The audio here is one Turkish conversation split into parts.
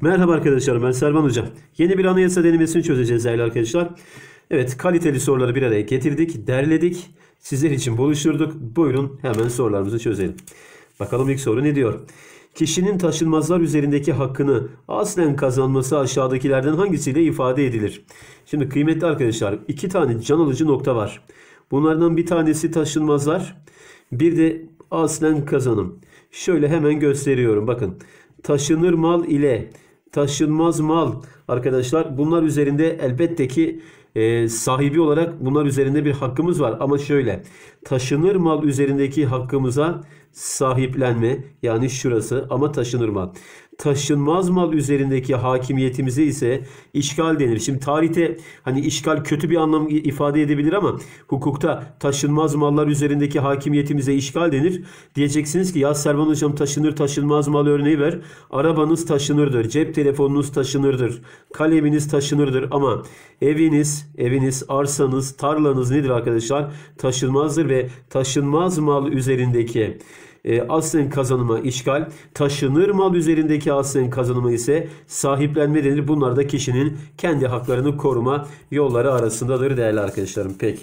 Merhaba arkadaşlar ben Serman Hocam. Yeni bir anayasa denemesini çözeceğiz değerli arkadaşlar. Evet kaliteli soruları bir araya getirdik, derledik. Sizler için buluşturduk. Buyurun hemen sorularımızı çözelim. Bakalım ilk soru ne diyor? Kişinin taşınmazlar üzerindeki hakkını aslen kazanması aşağıdakilerden hangisiyle ifade edilir? Şimdi kıymetli arkadaşlar iki tane can alıcı nokta var. Bunlardan bir tanesi taşınmazlar. Bir de aslen kazanım. Şöyle hemen gösteriyorum bakın. Taşınır mal ile taşınmaz mal arkadaşlar. Bunlar üzerinde elbette ki e, sahibi olarak bunlar üzerinde bir hakkımız var. Ama şöyle taşınır mal üzerindeki hakkımıza sahiplenme yani şurası ama taşınır mal. Taşınmaz mal üzerindeki hakimiyetimize ise işgal denir. Şimdi tarihte hani işgal kötü bir anlam ifade edebilir ama hukukta taşınmaz mallar üzerindeki hakimiyetimize işgal denir. Diyeceksiniz ki ya Servan Hocam taşınır taşınmaz mal örneği ver. Arabanız taşınırdır, cep telefonunuz taşınırdır, kaleminiz taşınırdır ama eviniz, eviniz, arsanız, tarlanız nedir arkadaşlar? Taşınmazdır ve taşınmaz mal üzerindeki e, aslen kazanıma işgal, taşınır mal üzerindeki aslen kazanıma ise sahiplenme denir. Bunlar da kişinin kendi haklarını koruma yolları arasındadır değerli arkadaşlarım. Peki.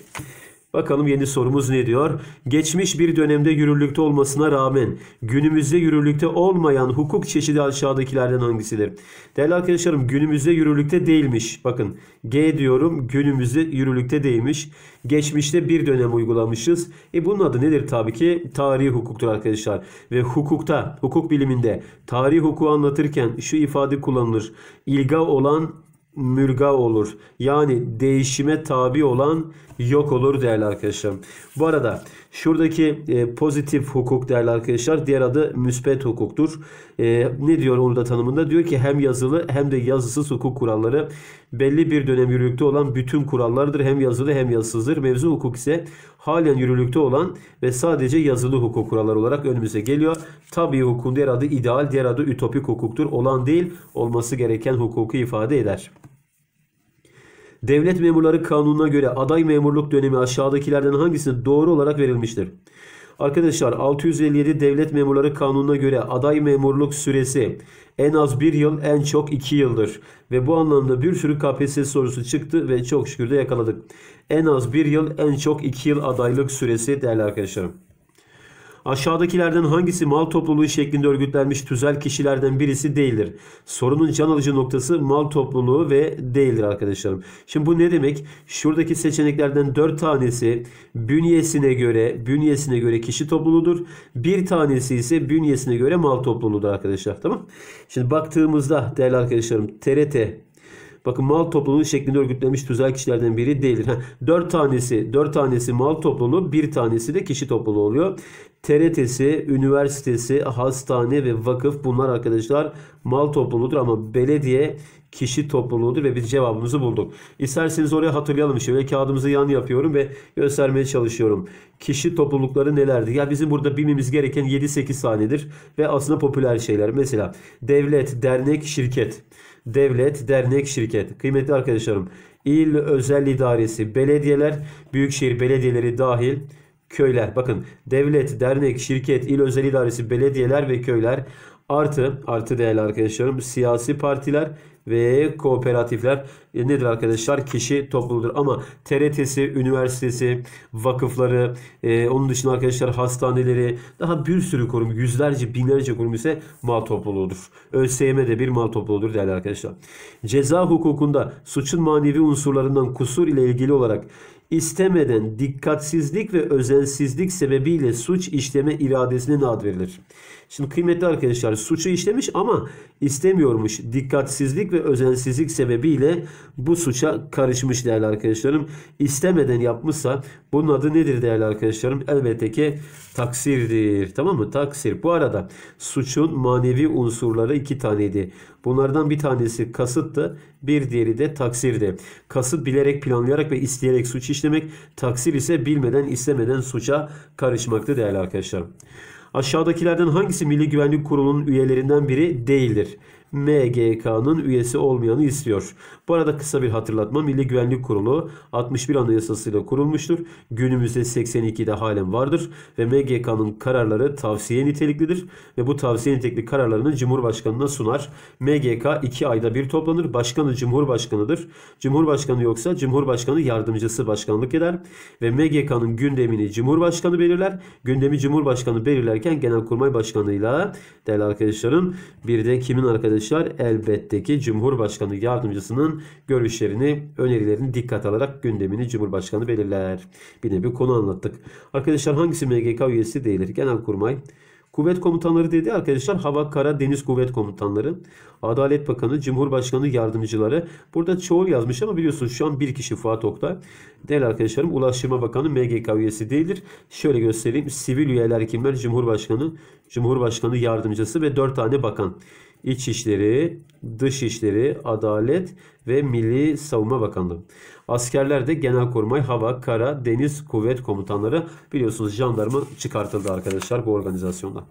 Bakalım yeni sorumuz ne diyor? Geçmiş bir dönemde yürürlükte olmasına rağmen günümüzde yürürlükte olmayan hukuk çeşidi aşağıdakilerden hangisidir? Değerli arkadaşlarım günümüzde yürürlükte değilmiş. Bakın G diyorum günümüzde yürürlükte değilmiş. Geçmişte bir dönem uygulamışız. E bunun adı nedir tabii ki? Tarihi hukuktur arkadaşlar. Ve hukukta, hukuk biliminde tarihi hukuku anlatırken şu ifade kullanılır. İlga olan mürga olur. Yani değişime tabi olan yok olur değerli arkadaşlar. Bu arada şuradaki e, pozitif hukuk değerli arkadaşlar diğer adı müspet hukuktur. E, ne diyor onu da tanımında? Diyor ki hem yazılı hem de yazısız hukuk kuralları belli bir dönem yürürlükte olan bütün kurallardır. Hem yazılı hem yazısızdır. Mevzu hukuk ise halen yürürlükte olan ve sadece yazılı hukuk kuralları olarak önümüze geliyor. Tabi hukukun diğer adı ideal, diğer adı ütopik hukuktur. Olan değil, olması gereken hukuku ifade eder. Devlet memurları kanununa göre aday memurluk dönemi aşağıdakilerden hangisine doğru olarak verilmiştir? Arkadaşlar 657 devlet memurları kanununa göre aday memurluk süresi en az 1 yıl en çok 2 yıldır. Ve bu anlamda bir sürü KPSS sorusu çıktı ve çok şükür de yakaladık. En az 1 yıl en çok 2 yıl adaylık süresi değerli arkadaşlarım. Aşağıdakilerden hangisi mal topluluğu şeklinde örgütlenmiş tüzel kişilerden birisi değildir? Sorunun can alıcı noktası mal topluluğu ve değildir arkadaşlarım. Şimdi bu ne demek? Şuradaki seçeneklerden 4 tanesi bünyesine göre bünyesine göre kişi topluluğudur. Bir tanesi ise bünyesine göre mal topluluğudur arkadaşlar. Tamam Şimdi baktığımızda değerli arkadaşlarım TRT Bakın mal topluluğu şeklinde örgütlenmiş tüzel kişilerden biri değildir. Ha, 4 tanesi, 4 tanesi mal topluluğu, bir tanesi de kişi topluluğu oluyor. TRT'si, üniversitesi, hastane ve vakıf bunlar arkadaşlar mal topluluğudur ama belediye kişi topluluğudur ve biz cevabımızı bulduk. İsterseniz oraya hatırlayalım şöyle kağıdımızı yan yapıyorum ve göstermeye çalışıyorum. Kişi toplulukları nelerdi? Ya bizim burada bilmemiz gereken 7-8 tanedir ve aslında popüler şeyler. Mesela devlet, dernek, şirket devlet, dernek, şirket. Kıymetli arkadaşlarım, il özel idaresi, belediyeler, büyükşehir belediyeleri dahil köyler. Bakın devlet, dernek, şirket, il özel idaresi, belediyeler ve köyler Artı, artı değerli arkadaşlarım siyasi partiler ve kooperatifler e, nedir arkadaşlar? Kişi topluluğudur. Ama TRT'si, üniversitesi, vakıfları, e, onun dışında arkadaşlar hastaneleri, daha bir sürü kurum, yüzlerce, binlerce kurum ise mal topluluğudur. ÖSYM de bir mal topluluğudur değerli arkadaşlar. Ceza hukukunda suçun manevi unsurlarından kusur ile ilgili olarak istemeden dikkatsizlik ve özensizlik sebebiyle suç işleme iradesine ad verilir. Şimdi kıymetli arkadaşlar suçu işlemiş ama istemiyormuş. Dikkatsizlik ve özensizlik sebebiyle bu suça karışmış değerli arkadaşlarım. İstemeden yapmışsa bunun adı nedir değerli arkadaşlarım? Elbette ki taksirdir. Tamam mı? Taksir. Bu arada suçun manevi unsurları iki taneydi. Bunlardan bir tanesi kasıttı. Bir diğeri de taksirdi. Kasıt bilerek, planlayarak ve isteyerek suç işlemek. Taksir ise bilmeden, istemeden suça karışmaktı değerli arkadaşlarım. Aşağıdakilerden hangisi Milli Güvenlik Kurulu'nun üyelerinden biri değildir? MGK'nın üyesi olmayanı istiyor. Bu arada kısa bir hatırlatma. Milli Güvenlik Kurulu 61 Anayasası'yla kurulmuştur. Günümüzde 82'de halen vardır ve MGK'nın kararları tavsiye niteliklidir ve bu tavsiye nitelikli kararlarını Cumhurbaşkanı'na sunar. MGK 2 ayda bir toplanır. Başkanı Cumhurbaşkanı'dır. Cumhurbaşkanı yoksa Cumhurbaşkanı yardımcısı başkanlık eder ve MGK'nın gündemini Cumhurbaşkanı belirler. Gündemi Cumhurbaşkanı belirlerken Genelkurmay Başkanı'yla değerli arkadaşlarım bir de kimin arkadaşı arkadaşlar elbette ki Cumhurbaşkanı yardımcısının görüşlerini, önerilerini dikkat alarak gündemini Cumhurbaşkanı belirler. Bir nevi konu anlattık. Arkadaşlar hangisi MGK üyesi değildir? Genelkurmay. Kuvvet komutanları dedi arkadaşlar hava, kara, deniz kuvvet komutanları, Adalet Bakanı, Cumhurbaşkanı yardımcıları. Burada çoğul yazmış ama biliyorsunuz şu an bir kişi Fuat Oktay. Değerli arkadaşlarım Ulaştırma Bakanı MGK üyesi değildir. Şöyle göstereyim sivil üyeler kimler? Cumhurbaşkanı, Cumhurbaşkanı yardımcısı ve 4 tane bakan. İç İşleri, Dış İşleri, Adalet ve Milli Savunma Bakanlığı. Askerler de Genelkurmay, Hava, Kara, Deniz Kuvvet Komutanları biliyorsunuz jandarma çıkartıldı arkadaşlar bu organizasyonda.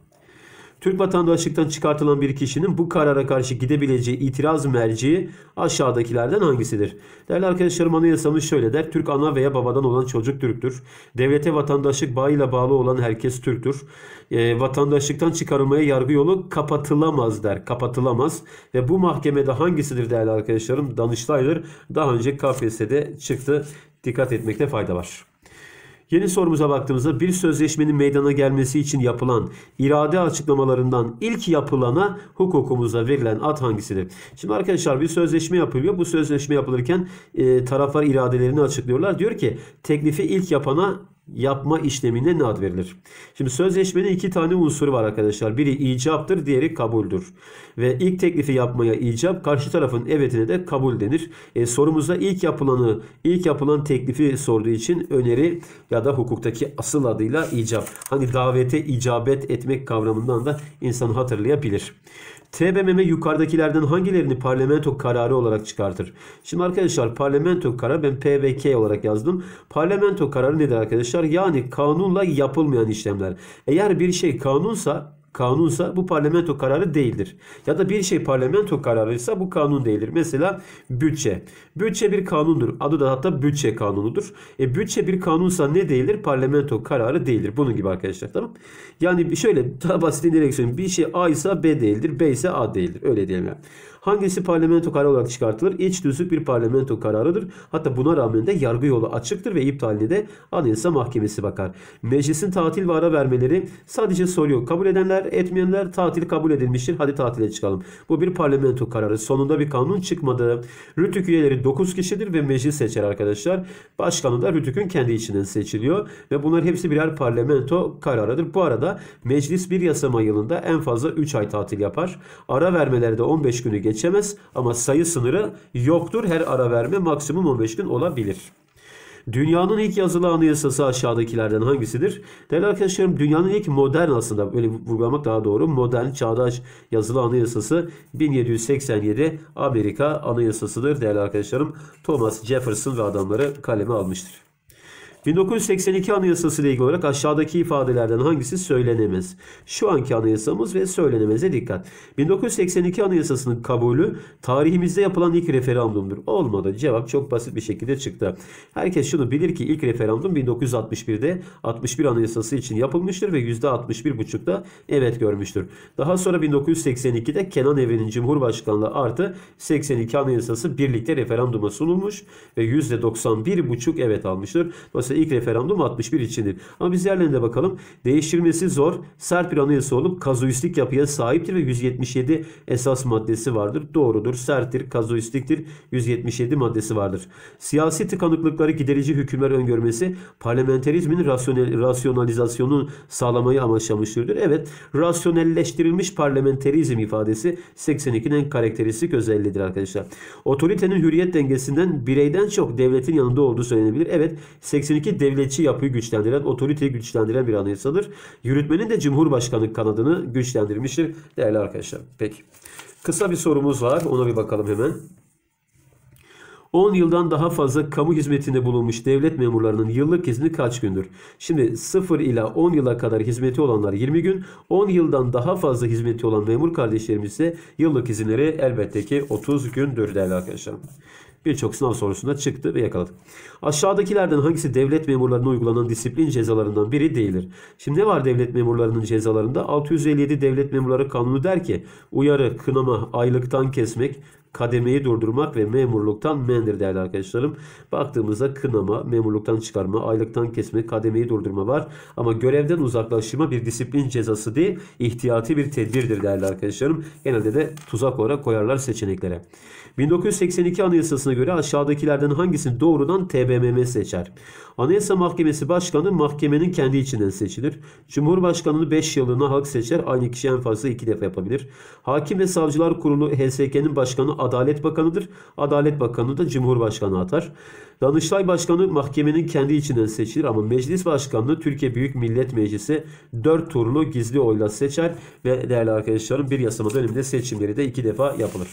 Türk vatandaşlıktan çıkartılan bir kişinin bu karara karşı gidebileceği itiraz merciği aşağıdakilerden hangisidir? Değerli arkadaşlarım anayasamız şöyle der. Türk ana veya babadan olan çocuk Türktür. Devlete vatandaşlık bağıyla bağlı olan herkes Türktür. E, vatandaşlıktan çıkarılmaya yargı yolu kapatılamaz der. Kapatılamaz. Ve bu mahkemede hangisidir değerli arkadaşlarım? Danıştay'dır. Daha önce KPSS'de çıktı. Dikkat etmekte fayda var. Yeni sorumuza baktığımızda bir sözleşmenin meydana gelmesi için yapılan irade açıklamalarından ilk yapılana hukukumuza verilen ad hangisidir? Şimdi arkadaşlar bir sözleşme yapılıyor. Bu sözleşme yapılırken e, taraflar iradelerini açıklıyorlar. Diyor ki teklifi ilk yapana yapma işlemine ne ad verilir? Şimdi sözleşmede iki tane unsuru var arkadaşlar. Biri icaptır, diğeri kabuldür. Ve ilk teklifi yapmaya icap, karşı tarafın evetine de kabul denir. E, sorumuzda ilk yapılanı, ilk yapılan teklifi sorduğu için öneri ya da hukuktaki asıl adıyla icap. Hani davete icabet etmek kavramından da insan hatırlayabilir. TBMM e yukarıdakilerden hangilerini parlamento kararı olarak çıkartır? Şimdi arkadaşlar parlamento kararı ben PBK olarak yazdım. Parlamento kararı nedir arkadaşlar? Yani kanunla yapılmayan işlemler. Eğer bir şey kanunsa kanunsa bu parlamento kararı değildir. Ya da bir şey parlamento kararıysa bu kanun değildir. Mesela bütçe. Bütçe bir kanundur. Adı da hatta bütçe kanunudur. E bütçe bir kanunsa ne değildir? Parlamento kararı değildir. Bunun gibi arkadaşlar tamam. Yani şöyle daha basit direkt söyleyeyim. Bir şey A ise B değildir. B ise A değildir. Öyle diyelim yani. Hangisi parlamento kararı olarak çıkartılır? İç düzük bir parlamento kararıdır. Hatta buna rağmen de yargı yolu açıktır ve iptaline de Anayasa Mahkemesi bakar. Meclisin tatil ve ara vermeleri sadece soruyor. Kabul edenler, etmeyenler tatil kabul edilmiştir. Hadi tatile çıkalım. Bu bir parlamento kararı. Sonunda bir kanun çıkmadı. Rütük üyeleri 9 kişidir ve meclis seçer arkadaşlar. Başkanı da Rütük'ün kendi içinden seçiliyor ve bunlar hepsi birer parlamento kararıdır. Bu arada meclis bir yasama yılında en fazla 3 ay tatil yapar. Ara vermelerde 15 günü geçer geçemez ama sayı sınırı yoktur. Her ara verme maksimum 15 gün olabilir. Dünyanın ilk yazılı anayasası aşağıdakilerden hangisidir? Değerli arkadaşlarım dünyanın ilk modern aslında böyle vurgulamak daha doğru. Modern çağdaş yazılı anayasası 1787 Amerika anayasasıdır değerli arkadaşlarım. Thomas Jefferson ve adamları kaleme almıştır. 1982 Anayasası ile ilgili olarak aşağıdaki ifadelerden hangisi söylenemez? Şu anki anayasamız ve söylenemeze dikkat. 1982 Anayasası'nın kabulü tarihimizde yapılan ilk referandumdur. Olmadı. Cevap çok basit bir şekilde çıktı. Herkes şunu bilir ki ilk referandum 1961'de 61 Anayasası için yapılmıştır ve %61,5'da evet görmüştür. Daha sonra 1982'de Kenan Evren'in Cumhurbaşkanlığı artı 82 Anayasası birlikte referanduma sunulmuş ve %91,5 evet almıştır. Dolayısıyla Dolayısıyla ilk referandum 61 içindir. Ama biz yerlerine de bakalım. Değiştirmesi zor. Serp bir anayasa olup kazuistik yapıya sahiptir ve 177 esas maddesi vardır. Doğrudur. Serttir. Kazuistiktir. 177 maddesi vardır. Siyasi tıkanıklıkları giderici hükümler öngörmesi parlamenterizmin rasyonel, rasyonalizasyonunu sağlamayı amaçlamıştır. Evet. Rasyonelleştirilmiş parlamenterizm ifadesi 82'nin karakteristik özelliğidir arkadaşlar. Otoritenin hürriyet dengesinden bireyden çok devletin yanında olduğu söylenebilir. Evet 82 ülkedeki devletçi yapıyı güçlendiren, otoriteyi güçlendiren bir anayasadır. Yürütmenin de Cumhurbaşkanı kanadını güçlendirmiştir değerli arkadaşlar. Peki. Kısa bir sorumuz var. Ona bir bakalım hemen. 10 yıldan daha fazla kamu hizmetinde bulunmuş devlet memurlarının yıllık izni kaç gündür? Şimdi 0 ila 10 yıla kadar hizmeti olanlar 20 gün, 10 yıldan daha fazla hizmeti olan memur kardeşlerimiz ise yıllık izinleri elbette ki 30 gündür değerli arkadaşlar birçok sınav sorusunda çıktı ve yakaladık. Aşağıdakilerden hangisi devlet memurlarına uygulanan disiplin cezalarından biri değildir? Şimdi ne var devlet memurlarının cezalarında? 657 devlet memurları kanunu der ki uyarı, kınama, aylıktan kesmek, kademeyi durdurmak ve memurluktan mendir değerli arkadaşlarım. Baktığımızda kınama, memurluktan çıkarma, aylıktan kesme, kademeyi durdurma var. Ama görevden uzaklaştırma bir disiplin cezası değil, ihtiyati bir tedbirdir değerli arkadaşlarım. Genelde de tuzak olarak koyarlar seçeneklere. 1982 Anayasası'na göre aşağıdakilerden hangisini doğrudan TBMM seçer? Anayasa Mahkemesi Başkanı mahkemenin kendi içinden seçilir. Cumhurbaşkanını 5 yılına halk seçer. Aynı kişi en fazla 2 defa yapabilir. Hakim ve Savcılar Kurulu HSK'nin başkanı Adalet Bakanı'dır. Adalet Bakanı da Cumhurbaşkanı atar. Danıştay Başkanı mahkemenin kendi içinden seçilir ama Meclis Başkanlığı Türkiye Büyük Millet Meclisi 4 turlu gizli oyla seçer ve değerli arkadaşlarım bir yasama döneminde seçimleri de iki defa yapılır.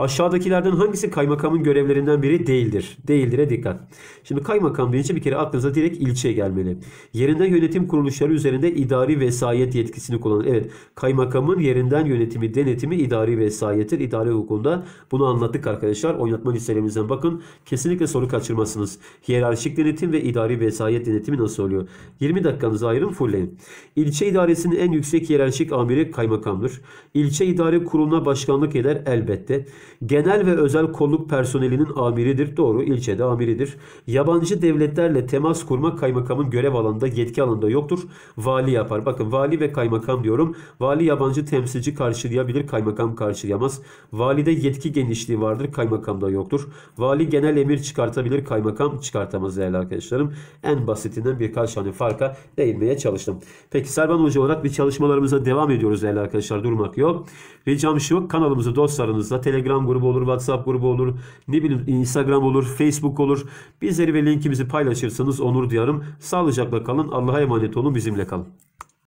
Aşağıdakilerden hangisi kaymakamın görevlerinden biri değildir? Değildir'e dikkat. Şimdi kaymakam deyince bir kere aklınıza direkt ilçe gelmeli. Yerinden yönetim kuruluşları üzerinde idari vesayet yetkisini kullanır. Evet kaymakamın yerinden yönetimi denetimi idari vesayettir. İdari hukukunda bunu anlattık arkadaşlar. Oynatma listelemizden bakın. Kesinlikle soru kaçırmasınız. Hiyerarşik denetim ve idari vesayet denetimi nasıl oluyor? 20 dakikanızı ayırın fullleyin. İlçe idaresinin en yüksek hiyerarşik amiri kaymakamdır. İlçe idare kuruluna başkanlık eder elbette. Genel ve özel kolluk personelinin amiridir. Doğru ilçede amiridir. Yabancı devletlerle temas kurmak kaymakamın görev alanında yetki alanında yoktur. Vali yapar. Bakın vali ve kaymakam diyorum. Vali yabancı temsilci karşılayabilir. Kaymakam karşılayamaz. Valide yetki genişliği vardır. Kaymakamda yoktur. Vali genel emir çıkartabilir. Kaymakam çıkartamaz değerli arkadaşlarım. En basitinden birkaç tane farka değinmeye çalıştım. Peki Serban Hoca olarak bir çalışmalarımıza devam ediyoruz değerli arkadaşlar. Durmak yok. Ricam şu kanalımızı dostlarınızla Telegram Telegram grubu olur, WhatsApp grubu olur, ne bileyim Instagram olur, Facebook olur. Bizleri ve linkimizi paylaşırsanız onur duyarım. Sağlıcakla kalın, Allah'a emanet olun, bizimle kalın.